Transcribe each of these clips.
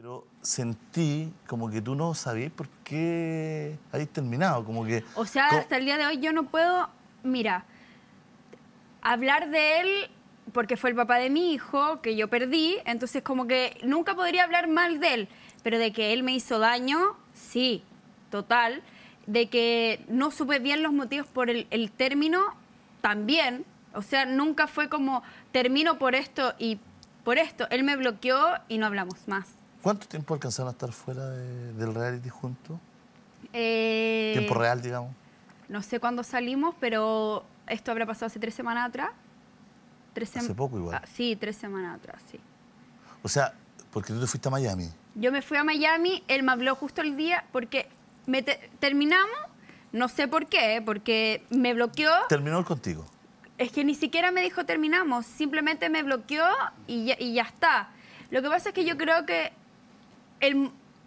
Pero sentí como que tú no sabías por qué habéis terminado, como que... O sea, hasta el día de hoy yo no puedo, mira, hablar de él porque fue el papá de mi hijo, que yo perdí, entonces como que nunca podría hablar mal de él, pero de que él me hizo daño, sí, total, de que no supe bien los motivos por el término, también, o sea, nunca fue como termino por esto y por esto, él me bloqueó y no hablamos más. ¿Cuánto tiempo alcanzaron a estar fuera del reality juntos? Eh, tiempo real, digamos. No sé cuándo salimos, pero esto habrá pasado hace tres semanas atrás. Tres semanas. hace poco igual. Ah, sí, tres semanas atrás, sí. O sea, porque tú te fuiste a Miami. Yo me fui a Miami, él me habló justo el día porque terminamos, no sé por qué, porque me bloqueó. ¿Terminó el contigo? Es que ni siquiera me dijo terminamos, simplemente me bloqueó y y ya está. Lo que pasa es que yo creo que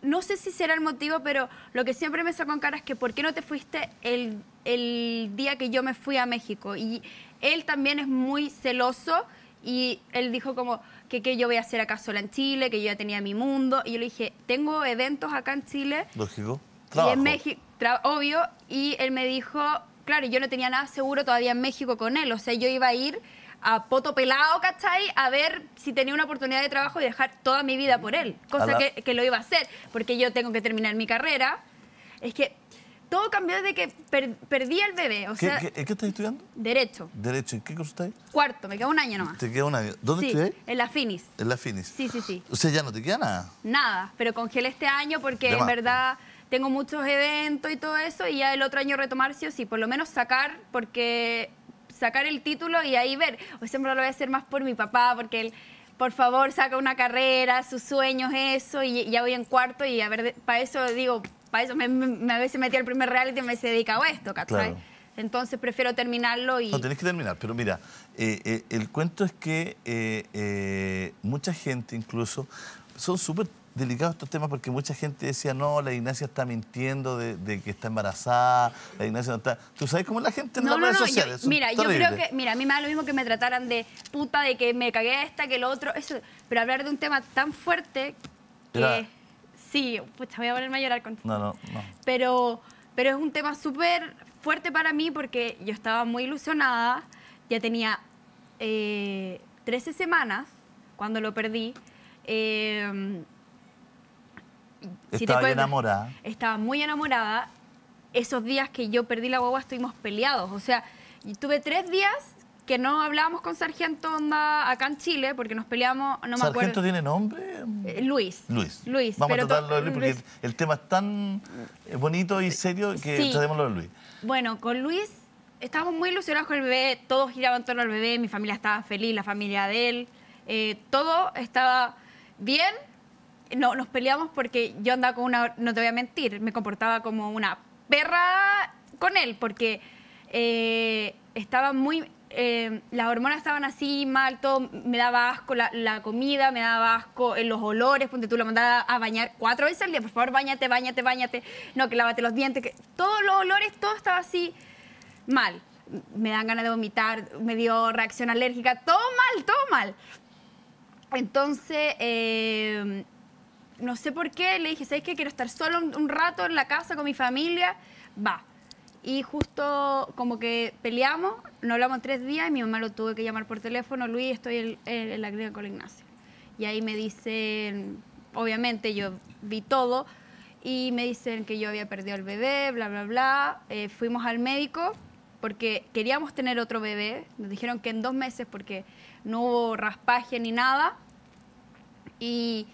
no sé si será el motivo, pero lo que siempre me sacó en cara es que ¿por qué no te fuiste el, el día que yo me fui a México? Y él también es muy celoso y él dijo como que, que yo voy a hacer acá sola en Chile, que yo ya tenía mi mundo. Y yo le dije, tengo eventos acá en Chile. Lógico. Trabajo. Y en México, obvio. Y él me dijo, claro, yo no tenía nada seguro todavía en México con él. O sea, yo iba a ir a poto pelado, ¿cachai? A ver si tenía una oportunidad de trabajo y dejar toda mi vida por él, cosa que, lo iba a hacer, porque yo tengo que terminar mi carrera. Es que todo cambió desde que perdí al bebé. O sea, ¿Qué, estás estudiando? Derecho. Derecho. qué cosa estás? Cuarto, me queda un año nomás. ¿Te queda un año? ¿Dónde sí, En la Finis. En la Finis. Sí, sí, sí. O sea, ya no te queda nada. Nada, pero congelé este año porque en verdad tengo muchos eventos y todo eso y ya el otro año retomar sí o sí, por lo menos sacar porque sacar el título y ahí ver, o pues siempre lo voy a hacer más por mi papá, porque él, por favor, saca una carrera, sus sueños, eso, y ya voy en cuarto y a ver, para eso digo, para eso me, a veces metí al primer reality y me he dedicado a esto, ¿cachai? Entonces prefiero terminarlo y... No, tenés que terminar, pero mira, eh, eh, el cuento es que eh, mucha gente incluso son súper delicados estos temas porque mucha gente decía, no, la Ignacia está mintiendo de, que está embarazada, la Ignacia no está... ¿Tú sabes cómo la gente en no, las no, no, sociales? Yo, mira, yo creo que, mira, a mí me da lo mismo que me trataran de puta, de que me cagué esta, que lo otro, eso. Pero hablar de un tema tan fuerte que... Sí, pucha, voy a ponerme a llorar con... No, no, no. Pero, pero es un tema súper fuerte para mí porque yo estaba muy ilusionada, ya tenía eh, 13 semanas cuando lo perdí. Eh, estaba enamorada. Estaba muy enamorada. Esos días que yo perdí la guagua estuvimos peleados. O sea, tuve tres días que no hablábamos con Sargento Onda acá en Chile porque nos peleamos, no me acuerdo. tiene nombre? Eh, Luis. Luis. Luis. Vamos a tratarlo de Luis porque El, tema es tan eh, bonito y serio que tratémoslo de Luis. Bueno, con Luis estábamos muy ilusionados con el bebé, todos giraban en torno al bebé, mi familia estaba feliz, la familia de él, eh, todo estaba bien no, nos peleamos porque yo andaba con una, no te voy a mentir, me comportaba como una perra con él, porque eh, estaba muy, eh, las hormonas estaban así mal, todo, me daba asco la, comida, me daba asco eh, los olores, porque tú lo mandabas a bañar cuatro veces al día, por favor, bañate, bañate, bañate, no, que lávate los dientes, que todos los olores, todo estaba así mal. Me dan ganas de vomitar, me dio reacción alérgica, todo mal, todo mal. Entonces, no sé por qué, le dije, ¿sabes qué? Quiero estar solo un, rato en la casa con mi familia, va. Y justo como que peleamos, no hablamos tres días y mi mamá lo tuve que llamar por teléfono, Luis, estoy en, la clínica con Ignacio. Y ahí me dicen, obviamente yo vi todo, y me dicen que yo había perdido el bebé, bla, bla, bla. Eh, fuimos al médico porque queríamos tener otro bebé. Nos dijeron que en dos meses porque no hubo raspaje ni nada. Y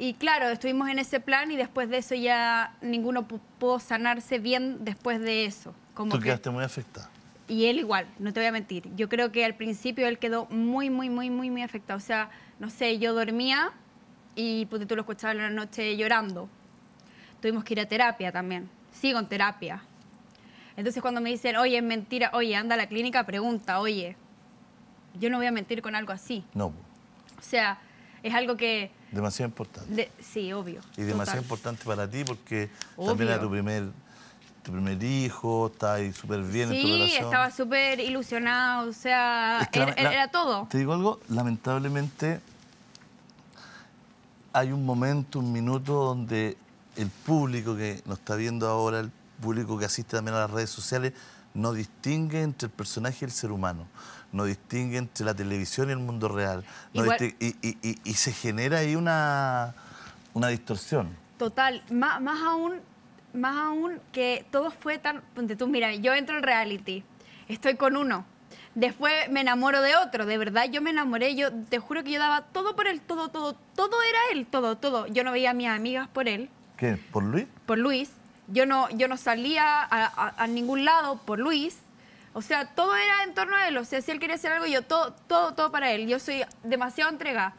y claro, estuvimos en ese plan y después de eso ya ninguno pudo sanarse bien después de eso. Como Tú quedaste muy afectada. Y él igual, no te voy a mentir. Yo creo que al principio él quedó muy, muy, muy, muy, muy afectado. O sea, no sé, yo dormía y tú lo escuchabas en la noche llorando. Tuvimos que ir a terapia también. Sigo en terapia. Entonces cuando me dicen, oye, es mentira, oye, anda a la clínica, pregunta, oye, yo no voy a mentir con algo así. No. O sea, es algo que Demasiado importante. sí, obvio. Y demasiado importante para ti porque también era tu primer, tu primer hijo, estaba ahí súper bien sí, en tu relación. Sí, estaba súper ilusionado, o sea, era, todo. Te digo algo, lamentablemente hay un momento, un minuto donde el público que nos está viendo ahora, el público que asiste también a las redes sociales, no distingue entre el personaje y el ser humano, no distingue entre la televisión y el mundo real, y, se genera ahí una, una distorsión. Total, más, aún más aún que todo fue tan. tú, mira, yo entro en reality, estoy con uno. Después me enamoro de otro, de verdad yo me enamoré, yo te juro que yo daba todo por él, todo, todo, todo era él, todo, todo. Yo no veía a mis amigas por él. ¿Qué? ¿Por Luis? Por Luis. Yo no, salía a, ningún lado por Luis. O sea, todo era en torno a él. O sea, si él quería hacer algo, yo todo, todo, todo para él. Yo soy demasiado entregada.